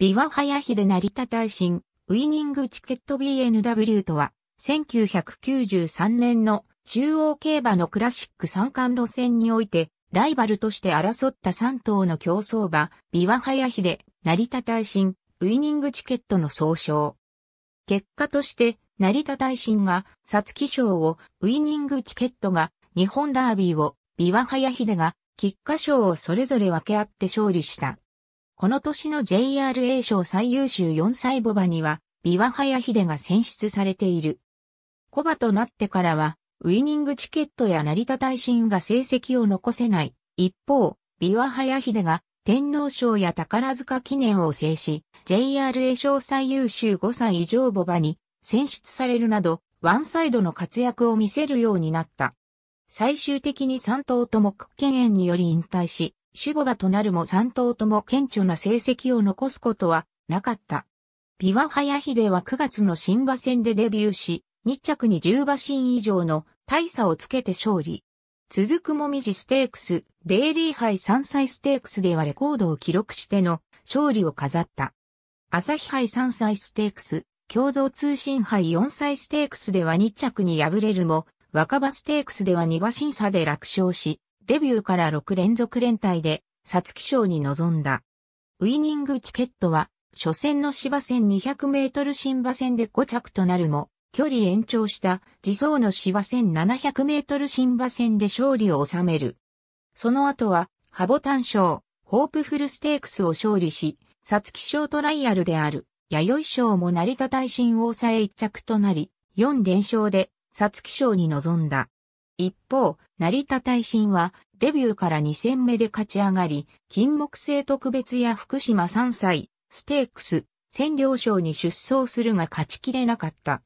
ビワハヤヒナ成田大臣、ウィニングチケット BNW とは、1993年の中央競馬のクラシック三冠路線において、ライバルとして争った3頭の競争馬、ビワハヤヒナ成田大臣、ウィニングチケットの総称。結果として、成田大臣が、サツキ賞を、ウィニングチケットが、日本ダービーを、ビワハヤヒデが、菊花賞をそれぞれ分け合って勝利した。この年の JRA 賞最優秀4歳ボバには、ビワハヤヒデが選出されている。コバとなってからは、ウィニングチケットや成田大臣が成績を残せない。一方、ビワハヤヒデが天皇賞や宝塚記念を制し、JRA 賞最優秀5歳以上ボバに選出されるなど、ワンサイドの活躍を見せるようになった。最終的に3頭とも屈権園により引退し、シュボバとなるも3頭とも顕著な成績を残すことはなかった。ビワハヤヒデは9月の新馬戦でデビューし、2着に10馬身以上の大差をつけて勝利。続くもみじステークス、デイリー杯3歳ステークスではレコードを記録しての勝利を飾った。朝日杯3歳ステークス、共同通信杯4歳ステークスでは2着に敗れるも、若葉ステークスでは2馬審査で落勝し、デビューから6連続連帯で、サツキ賞に臨んだ。ウィニングチケットは、初戦の芝戦200メートル新馬戦で5着となるも、距離延長した自走の芝戦700メートル新馬戦で勝利を収める。その後は、ハボタン賞、ホープフルステークスを勝利し、サツキ賞トライアルである、弥生賞も成田大臣を抑え一着となり、4連勝で、サツキ賞に臨んだ。一方、成田大臣はデビューから2戦目で勝ち上がり、金木星特別や福島3歳、ステークス、占領賞に出走するが勝ちきれなかった。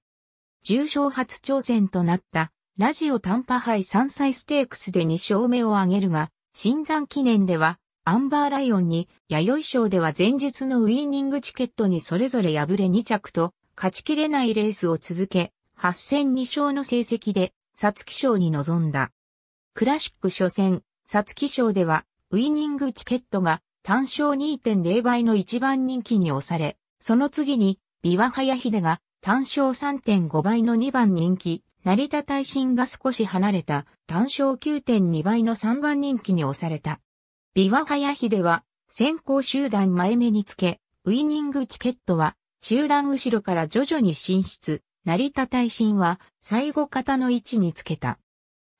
重賞初挑戦となったラジオ短波杯3歳ステークスで2勝目を挙げるが、新山記念ではアンバーライオンに弥生賞では前日のウィーニングチケットにそれぞれ敗れ2着と勝ちきれないレースを続け、8戦2勝の成績でサツキ賞に臨んだ。クラシック初戦、サツキ賞では、ウイニングチケットが単勝2.0倍の一番人気に押され、その次に、ビワハヤヒデが単勝3.5倍の2番人気、成田耐震が少し離れた単勝9.2倍の3番人気に押された。ビワハヤヒデは先行集団前目につけ、ウイニングチケットは集団後ろから徐々に進出。成田耐震は最後方の位置につけた。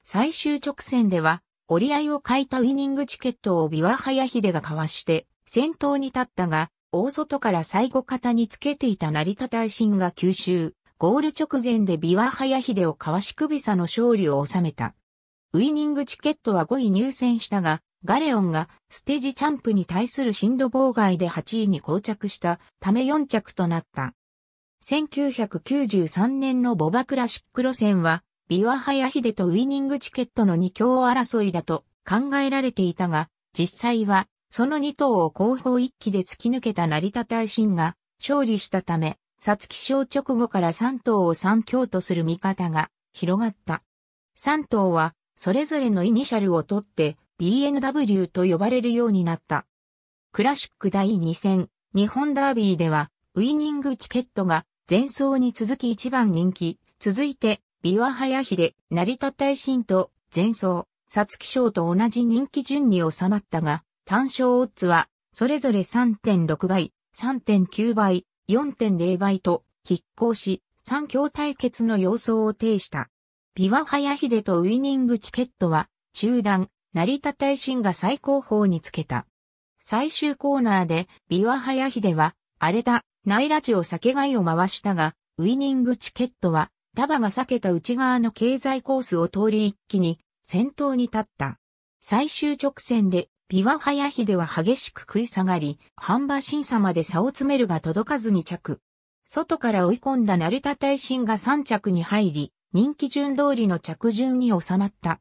最終直線では折り合いを欠いたウィニングチケットをビワハヤヒデが交わして先頭に立ったが、大外から最後方につけていた成田大臣が吸収、ゴール直前でビワハヤヒデをかわし首差の勝利を収めた。ウィニングチケットは5位入選したが、ガレオンがステージチャンプに対する進度妨害で8位に膠着したため4着となった。1993年のボバクラシック路線は、ビワハヤヒデとウィニングチケットの2強争いだと考えられていたが、実際は、その2頭を後方1機で突き抜けた成田大臣が勝利したため、サツキ賞直後から3頭を3強とする見方が広がった。3頭は、それぞれのイニシャルを取って BNW と呼ばれるようになった。クラシック第2戦、日本ダービーでは、ウイニングチケットが前走に続き一番人気。続いて、ビワハヤヒレ、成田大臣と前走、サツキ賞と同じ人気順に収まったが、単勝オッズは、それぞれ3.6倍、3.9倍、4.0倍と、拮抗し、3強対決の様相を呈した。ビワハヤヒデとウィニングチケットは、中断、成田大臣が最高峰につけた。最終コーナーで、ビワハヤヒデは、荒れた内ラチを避けがいを回したが、ウィニングチケットは、タバが避けた内側の経済コースを通り一気に先頭に立った。最終直線で、ビワハヤヒデは激しく食い下がり、ハバー審査まで差を詰めるが届かずに着。外から追い込んだ成田大臣が3着に入り、人気順通りの着順に収まった。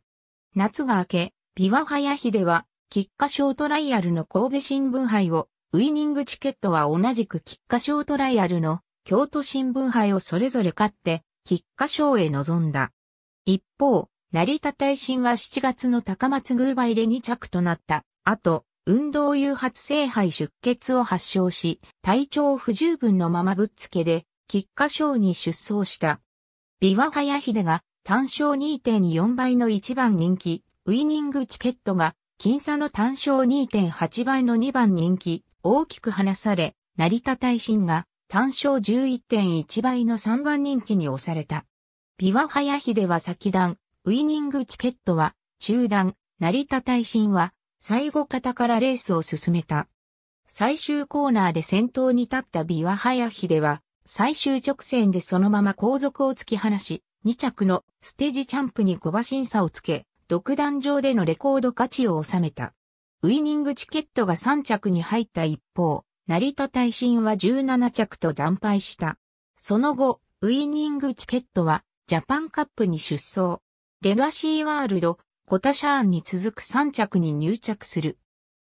夏が明け、ビワハヤヒデは、菊花賞トライアルの神戸新聞杯をウイニングチケットは同じく菊花賞トライアルの京都新聞杯をそれぞれ勝って、菊花賞へ臨んだ。一方、成田大臣は7月の高松宮杯で2着となった。あと、運動誘発性肺出血を発症し、体調不十分のままぶっつけで、菊花賞に出走した。ビワハヤヒデが単勝2.4倍の1番人気、ウイニングチケットが、僅差の単勝2.8倍の2番人気、大きく離され、成田大臣が単勝11.1倍の3番人気に押された。ビワハヤヒは先段、ウィニングチケットは中段、成田大臣は最後方からレースを進めた。最終コーナーで先頭に立ったビワハヤヒは最終直線でそのまま後続を突き放し、2着のステージチャンプに小馬審査をつけ、独壇場でのレコード価値を収めた。ウイニングチケットが3着に入った一方、成田大臣は17着と惨敗した。その後、ウイニングチケットはジャパンカップに出走。レガシーワールド、コタシャーンに続く3着に入着する。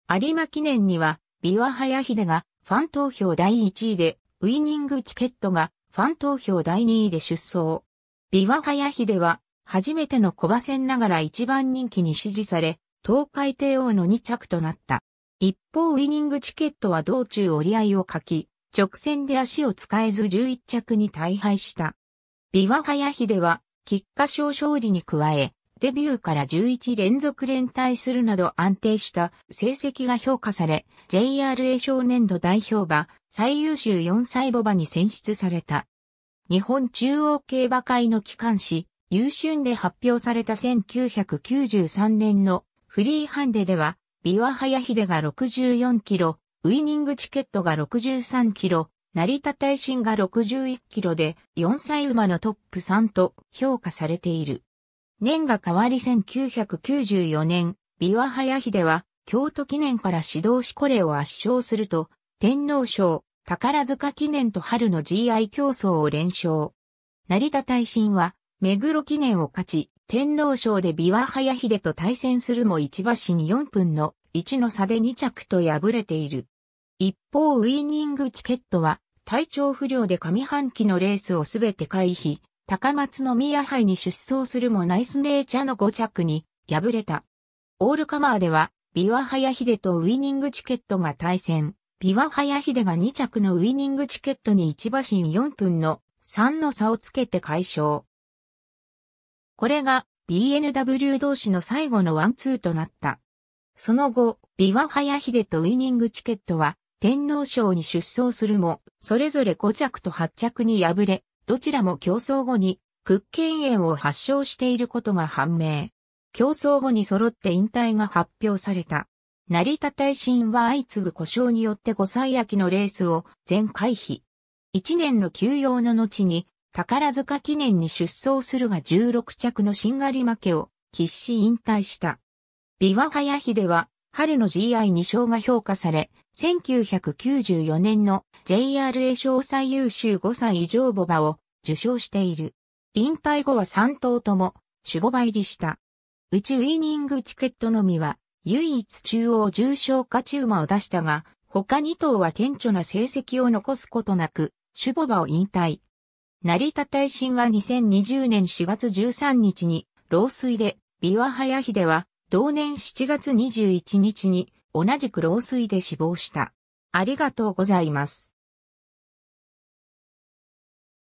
有馬記念には、ビワハヤヒデがファン投票第1位で、ウイニングチケットがファン投票第2位で出走。ビワハヤヒデは、初めての小馬戦ながら一番人気に支持され、東海帝王の2着となった。一方ウィニングチケットは道中折り合いを書き、直線で足を使えず11着に大敗した。ビワハヤヒでは、菊花賞勝利に加え、デビューから11連続連帯するなど安定した成績が評価され、JRA 少年度代表馬、最優秀4歳母馬に選出された。日本中央競馬会の機関誌、優春で発表された1993年のフリーハンデでは、ビワハヤヒデが64キロ、ウイニングチケットが63キロ、成田大臣が61キロで4歳馬のトップ3と評価されている。年が変わり1994年、ビワハヤヒデは京都記念から指導しこれを圧勝すると、天皇賞、宝塚記念と春の GI 競争を連勝。成田大臣は、目黒記念を勝ち、天皇賞で琵琶早秀と対戦するも一馬身4分の1の差で2着と敗れている。一方ウィーニングチケットは体調不良で上半期のレースをすべて回避、高松宮杯に出走するもナイスネイチャーの5着に敗れた。オールカマーではビワハヤヒデとウィニングチケットが対戦。ビワハヤヒデが2着のウィニングチケットに一馬身4分の3の差をつけて解消。これが BNW 同士の最後のワンツーとなった。その後、ビワハヤヒデとウイニングチケットは天皇賞に出走するも、それぞれ5着と8着に敗れ、どちらも競争後に屈権炎を発症していることが判明。競争後に揃って引退が発表された。成田大臣は相次ぐ故障によって5歳秋のレースを全回避。1年の休養の後に宝塚記念に出走するが16着のしんがり負けを喫し引退した。ビワハヤヒは春の GI 2勝が評価され、1994年の JRA 賞最優秀5歳以上ボバを受賞している。引退後は3頭とも、守護場入りした。うちウィーニングチケットのみは、唯一中央重賞勝ち馬を出したが、他2頭は顕著な成績を残すことなく、守護場を引退、成田大臣は2020年4月13日に、老衰で、美和早秀は、同年7月21日に、同じく老衰で死亡した。ありがとうございます。